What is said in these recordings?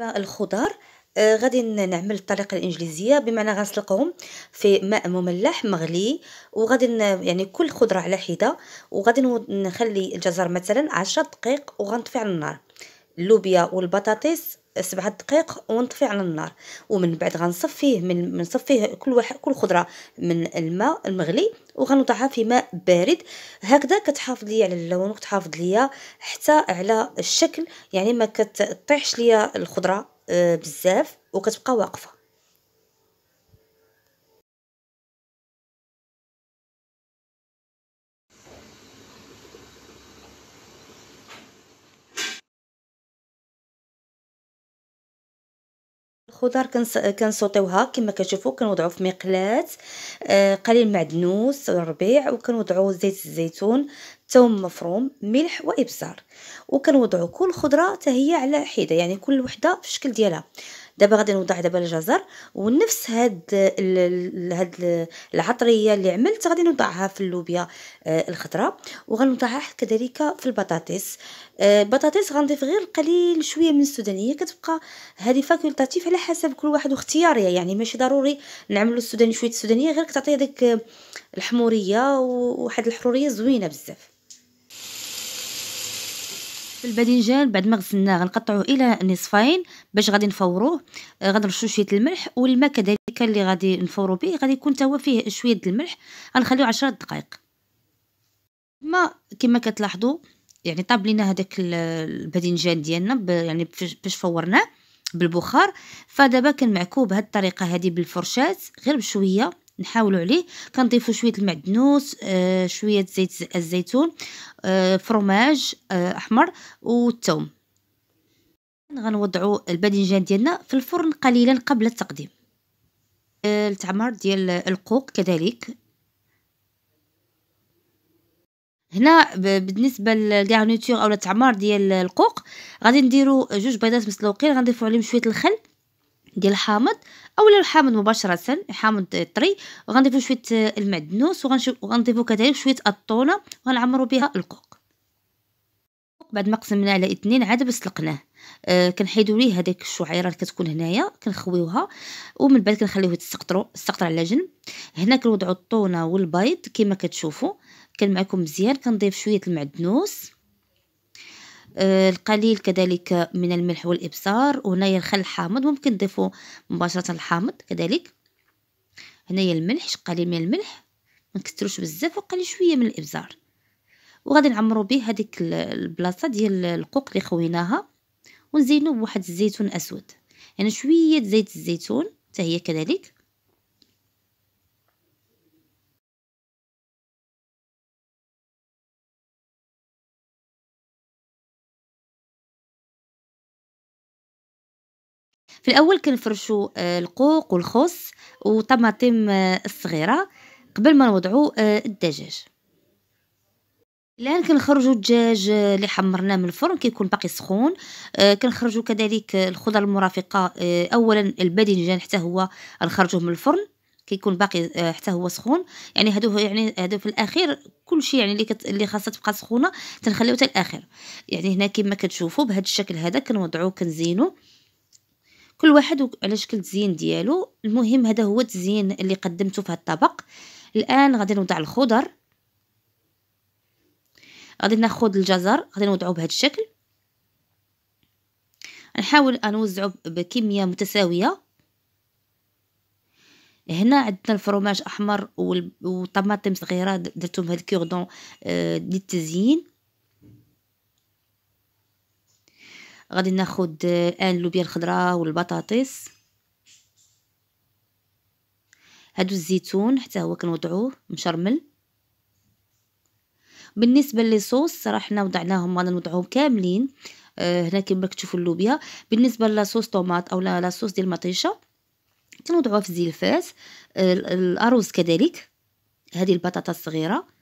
آه غادي نعمل الطريقه الانجليزيه بمعنى غنسلقهم في ماء مملح مغلي وغادي يعني كل خضره على حده وغادي نخلي الجزر مثلا 10 دقائق وغنطفي على النار اللوبيا والبطاطس سبعة دقائق ونطفي على النار ومن بعد غنصفيه من نصفيه كل واحد كل خضره من الماء المغلي وغنوضعها في ماء بارد هكذا كتحافظ ليا على اللون وكتحافظ ليا حتى على الشكل يعني ما كتطيحش ليا الخضره آه، بزاف وكتبقى واقفه الخضر كنسوطيوها كما كتشوفوا كنوضعوا في مقلاه آه قليل معدنوس الربيع وكنوضعوا زيت الزيتون ثوم مفروم ملح وابزار وكنوضعوا كل خضره حتى هي على حيده يعني كل وحده في الشكل ديالها دابا غادي نوضع دابا الجزر ونفس هاد ال هاد العطريه اللي عملت غادي نوضعها في اللوبيا آه، الخضراء وغنوضعها كذلك في البطاطس البطاطس آه، غنضيف غير قليل شويه من السودانيه كتبقى هذه فاكولتاتيف على حسب كل واحد واختياريه يعني ماشي ضروري نعملوا السوداني شويه السودانيه غير كتعطي هذيك الحموريه وواحد الحروريه زوينه بزاف الباذنجان بعد ما غسلناه غنقطعوه الى نصفين باش غادي نفوروه آه، غادي شويه الملح والماء كذلك اللي غادي نفورو به غادي يكون توا فيه شويه الملح غنخليوه 10 دقائق ما كما كتلاحظوا يعني طاب لينا هذاك الباذنجان ديالنا يعني باش فورناه بالبخار فدابا كنمعكوه بهاد الطريقه هذه بالفرشاه غير بشويه نحاولوا عليه كنضيفوا شويه المعدنوس آه شويه زيت الزيتون آه،, آه احمر والثوم غنوضعوا الباذنجان ديالنا في الفرن قليلا قبل التقديم آه، التعمار ديال القوق كذلك هنا بالنسبه للكارنيتور اولا التعمار ديال القوق غادي نديروا جوج بيضات مسلوقين غنضيفوا عليهم شويه الخل ديال الحامض اولا الحامض مباشره الحامض الطري وغنضيفو شويه المعدنوس وغنضيفو كذلك شويه الطونه وغنعمرو بها القوق بعد ما قسمناه على اثنين عاد بسلقناه أه كنحيدو ليه هذيك الشعيره اللي كتكون هنايا كنخويوها ومن بعد كنخليوه يتسقطرو السقطر على جنب هنا كنوضعو الطونه والبيض كما كتشوفوا كان معكم مزيان كنضيف شويه المعدنوس آه، القليل كذلك من الملح والابصار وهنايا الخل الحامض ممكن تضيفوا مباشره الحامض كذلك هنايا الملح قليل من الملح ما نكثروش بزاف وقليل شويه من الابزار وغادي نعمروا به هذيك البلاصه ديال القوق اللي خويناها ونزينوا بواحد الزيتون اسود يعني شويه زيت الزيتون حتى هي كذلك في الاول كنفرشوا آه، القوق والخس وطماطم آه، الصغيره قبل ما نوضعوا آه، الدجاج الان كنخرجوا الدجاج اللي حمرناه من الفرن كيكون باقي سخون كنخرجوا كذلك الخضر المرافقه اولا الباذنجان حتى هو نخرجوه من الفرن كيكون باقي حتى هو سخون يعني هادو يعني هادو في الاخير كل شيء يعني اللي كت... اللي خاصها تبقى سخونه تنخليو حتى الاخير يعني هنا كما كتشوفوا بهذا الشكل هذا كنوضعوه كنزينو كل واحد على شكل تزيين ديالو المهم هذا هو التزيين اللي قدمته في الطبق الان غادي نوضع الخضر غادي ناخذ الجزر غادي نوضعه بهذا الشكل نحاول نوزعه بكميه متساويه هنا عندنا الفرماج احمر والطماطم صغيره درتهم بهاد الكوردون آه، للتزيين غادي ناخد الان اللوبيا الخضراء والبطاطس هادو الزيتون حتى هو كنوضعوه مشرمل بالنسبه للصوص صراحه راه حنا وضعناهم غادي نوضعوهم كاملين آه هنا كما كتشوفوا اللوبيا بالنسبه لاصوص طوماط او لاصوص ديال المطيشه كنوضعوها في الزلفات آه الاروز كذلك هذه البطاطا الصغيره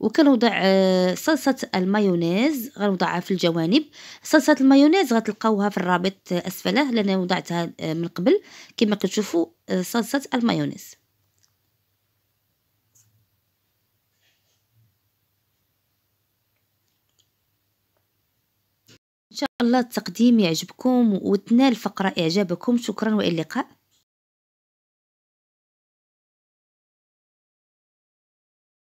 وكنوضع آه، صلصه المايونيز غنوضعها في الجوانب صلصه المايونيز غتلقاوها في الرابط اسفله لان وضعتها آه، من قبل كما كتشوفوا آه، صلصه المايونيز ان شاء الله التقديم يعجبكم وتنال فقره اعجابكم شكرا والى اللقاء